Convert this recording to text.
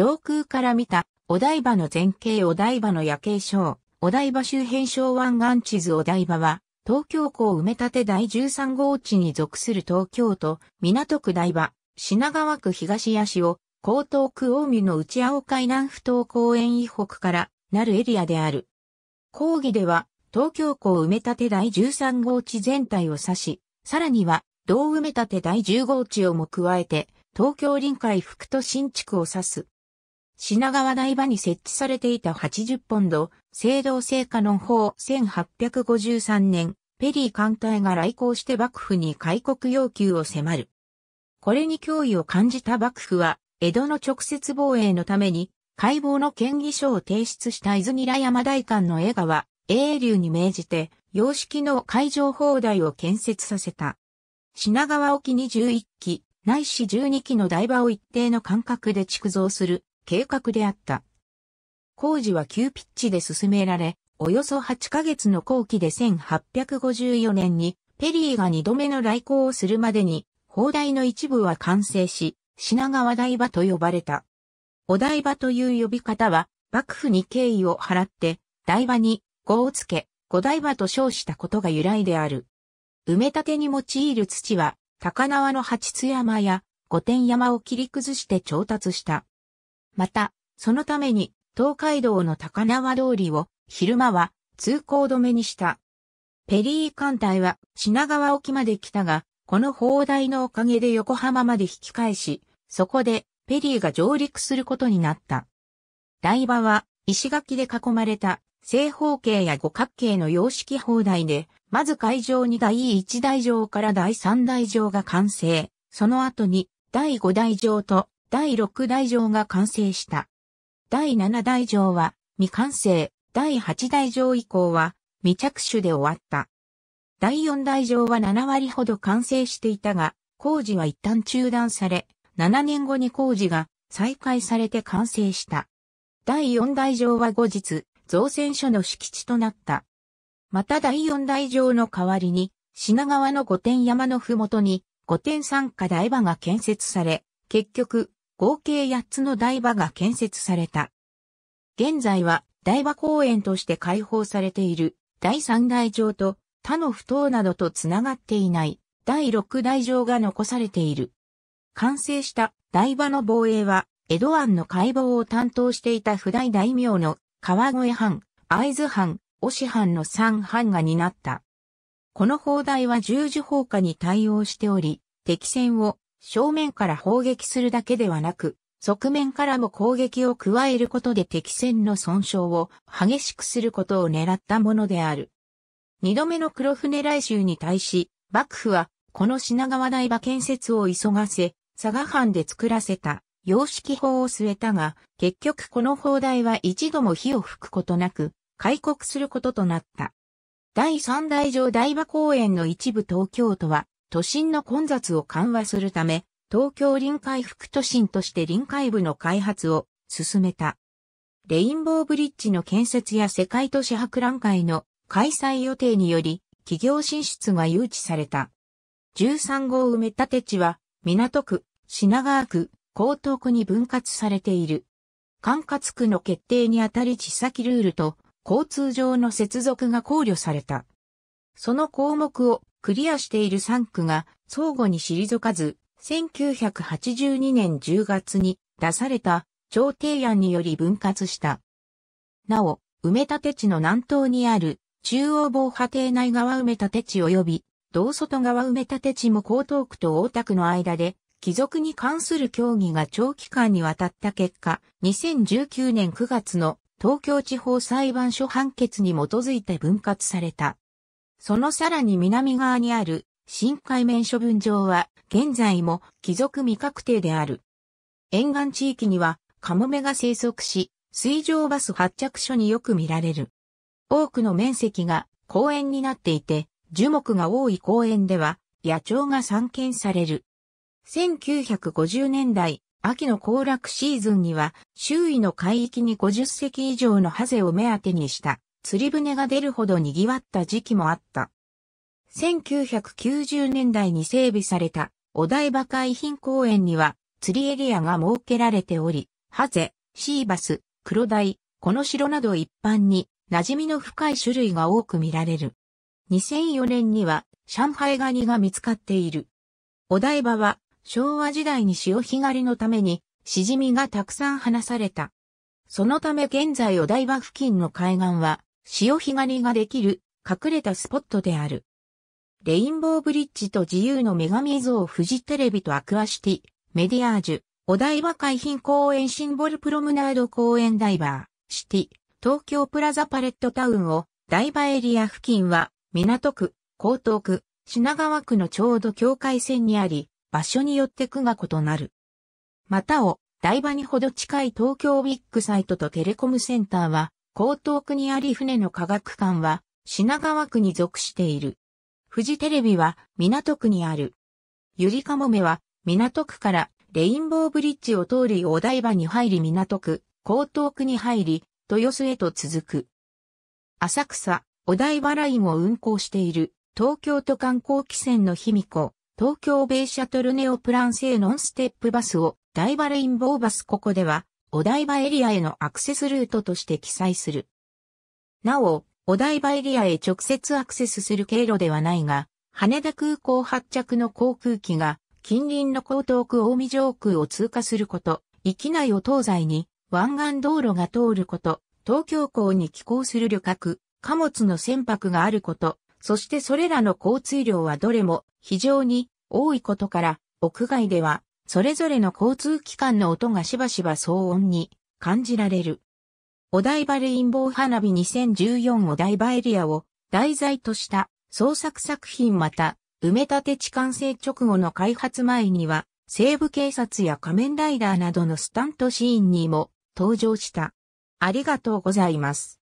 上空から見た、お台場の前景お台場の夜景章、お台場周辺省湾岸地図お台場は、東京港埋め立て第13号地に属する東京都、港区台場、品川区東谷市を、江東区大見の内青海南不東公園以北からなるエリアである。講義では、東京港埋め立て第13号地全体を指し、さらには、同埋め立て第10号地をも加えて、東京臨海副都新地区を指す品川台場に設置されていた80ポンド、青銅製カノン砲1853年、ペリー艦隊が来航して幕府に開国要求を迫る。これに脅威を感じた幕府は、江戸の直接防衛のために、解剖の建議書を提出した伊豆ニラ山大館の江川、英流に命じて、洋式の海上砲台を建設させた。品川沖に11機、ないし12機の台場を一定の間隔で築造する計画であった。工事は急ピッチで進められ、およそ8ヶ月の後期で1854年に、ペリーが2度目の来航をするまでに、砲台の一部は完成し、品川台場と呼ばれた。お台場という呼び方は、幕府に敬意を払って、台場に、語をつけ、五台場と称したことが由来である。埋め立てに用いる土は、高輪の八津山や五天山を切り崩して調達した。また、そのために東海道の高輪通りを昼間は通行止めにした。ペリー艦隊は品川沖まで来たが、この砲台のおかげで横浜まで引き返し、そこでペリーが上陸することになった。台場は石垣で囲まれた正方形や五角形の様式砲台で、まず会場に第1台場から第3台場が完成、その後に第5台場と第6大城が完成した。第7大城は未完成、第8大城以降は未着手で終わった。第4大城は7割ほど完成していたが、工事は一旦中断され、7年後に工事が再開されて完成した。第4大城は後日、造船所の敷地となった。また第4大城の代わりに、品川の御殿山のふもとに、御殿山下台場が建設され、結局、合計8つの台場が建設された。現在は台場公園として開放されている第三台場と他の不等などとつながっていない第六台場が残されている。完成した台場の防衛は、江戸湾の解剖を担当していた不代大名の川越藩、会津藩、押藩の三藩が担った。この砲台は十字砲火に対応しており、敵戦を正面から砲撃するだけではなく、側面からも攻撃を加えることで敵戦の損傷を激しくすることを狙ったものである。二度目の黒船来襲に対し、幕府は、この品川台場建設を急がせ、佐賀藩で作らせた、様式法を据えたが、結局この砲台は一度も火を吹くことなく、開国することとなった。第三大城台場公園の一部東京都は、都心の混雑を緩和するため、東京臨海副都心として臨海部の開発を進めた。レインボーブリッジの建設や世界都市博覧会の開催予定により、企業進出が誘致された。13号埋め立て地は、港区、品川区、江東区に分割されている。管轄区の決定にあたり地先ルールと交通上の接続が考慮された。その項目をクリアしている3区が相互に退かず、1982年10月に出された調停案により分割した。なお、埋め立て地の南東にある中央防波堤内側埋め立て地及び道外側埋め立て地も江東区と大田区の間で帰属に関する協議が長期間にわたった結果、2019年9月の東京地方裁判所判決に基づいて分割された。そのさらに南側にある深海面処分場は現在も貴族未確定である。沿岸地域にはカモメが生息し、水上バス発着所によく見られる。多くの面積が公園になっていて、樹木が多い公園では野鳥が散見される。1950年代、秋の行楽シーズンには周囲の海域に50隻以上のハゼを目当てにした釣り船が出るほど賑わった時期もあった。1990年代に整備されたお台場海浜公園には釣りエリアが設けられており、ハゼ、シーバス、黒鯛、イ、この城など一般に馴染みの深い種類が多く見られる。2004年には上海ガニが見つかっている。お台場は昭和時代に潮干狩りのためにシジミがたくさん放された。そのため現在お台場付近の海岸は潮干狩りができる隠れたスポットである。レインボーブリッジと自由の女神像フジテレビとアクアシティ、メディアージュ、お台場海浜公園シンボルプロムナード公園ダイバー、シティ、東京プラザパレットタウンを、台場エリア付近は、港区、江東区、品川区のちょうど境界線にあり、場所によって区が異なる。またを、台場にほど近い東京ビッグサイトとテレコムセンターは、江東区にあり船の科学館は品川区に属している。富士テレビは港区にある。ゆりかもめは港区からレインボーブリッジを通りお台場に入り港区、江東区に入り豊洲へと続く。浅草、お台場ラインを運行している東京都観光汽船の卑弥呼、東京ベイシャトルネオプラン製ノンステップバスを台場レインボーバスここではお台場エリアへのアクセスルートとして記載する。なお、お台場エリアへ直接アクセスする経路ではないが、羽田空港発着の航空機が近隣の江東区大見上空を通過すること、域内を東西に湾岸道路が通ること、東京港に寄港する旅客、貨物の船舶があること、そしてそれらの交通量はどれも非常に多いことから、屋外ではそれぞれの交通機関の音がしばしば騒音に感じられる。お台場レインボー花火2014お台場エリアを題材とした創作作品また埋め立て地完成直後の開発前には西部警察や仮面ライダーなどのスタントシーンにも登場した。ありがとうございます。